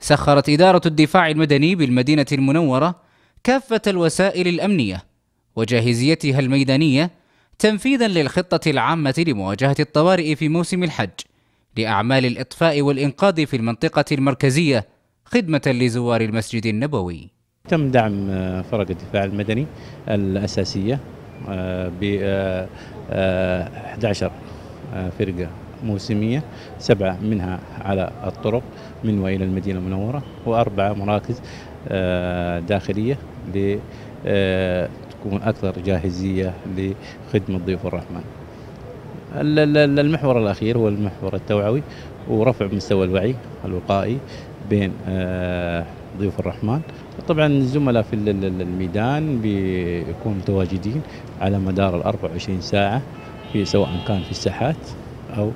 سخرت إدارة الدفاع المدني بالمدينة المنورة كافة الوسائل الأمنية وجاهزيتها الميدانية تنفيذا للخطة العامة لمواجهة الطوارئ في موسم الحج لأعمال الإطفاء والإنقاذ في المنطقة المركزية خدمة لزوار المسجد النبوي تم دعم فرق الدفاع المدني الأساسية آه، ب 11 آه، آه، فرقة موسمية سبعة منها على الطرق من وإلى المدينة المنورة وأربعة مراكز آه، داخلية لتكون آه، أكثر جاهزية لخدمة ضيوف الرحمن المحور الأخير هو المحور التوعوي ورفع مستوى الوعي الوقائي بين آه، ضيوف الرحمن طبعا الزملاء في الميدان بيكونوا متواجدين على مدار ال 24 ساعة في سواء كان في الساحات أو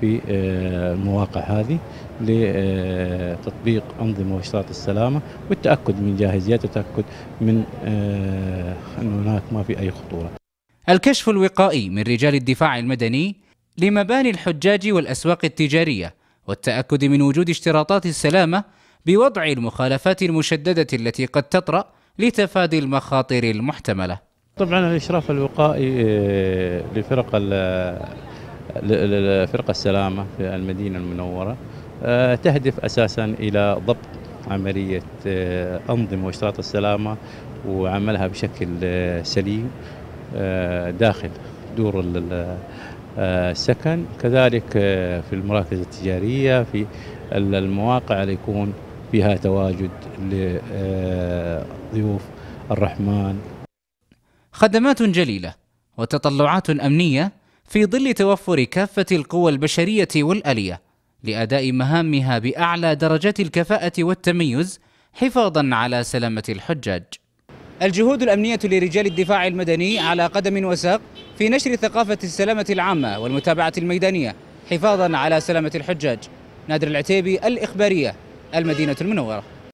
في آه، المواقع هذه لتطبيق أنظمة وإشراط السلامة والتأكد من جاهزيتها والتاكد من آه، أن هناك ما في أي خطورة الكشف الوقائي من رجال الدفاع المدني لمباني الحجاج والأسواق التجارية والتأكد من وجود اشتراطات السلامة بوضع المخالفات المشددة التي قد تطرأ لتفادي المخاطر المحتملة طبعا الإشراف الوقائي آه، لفرق لفرقه السلامة في المدينة المنورة آه، تهدف أساسا إلى ضبط عملية آه، أنظمة واشتراط السلامة وعملها بشكل آه، سليم داخل دور السكن كذلك في المراكز التجارية في المواقع اللي يكون فيها تواجد لضيوف الرحمن خدمات جليلة وتطلعات أمنية في ظل توفر كافة القوى البشرية والآلية لأداء مهامها بأعلى درجات الكفاءة والتميز حفاظا على سلامة الحجاج الجهود الأمنية لرجال الدفاع المدني على قدم وساق في نشر ثقافة السلامة العامة والمتابعة الميدانية حفاظا على سلامة الحجاج نادر العتيبي الإخبارية المدينة المنورة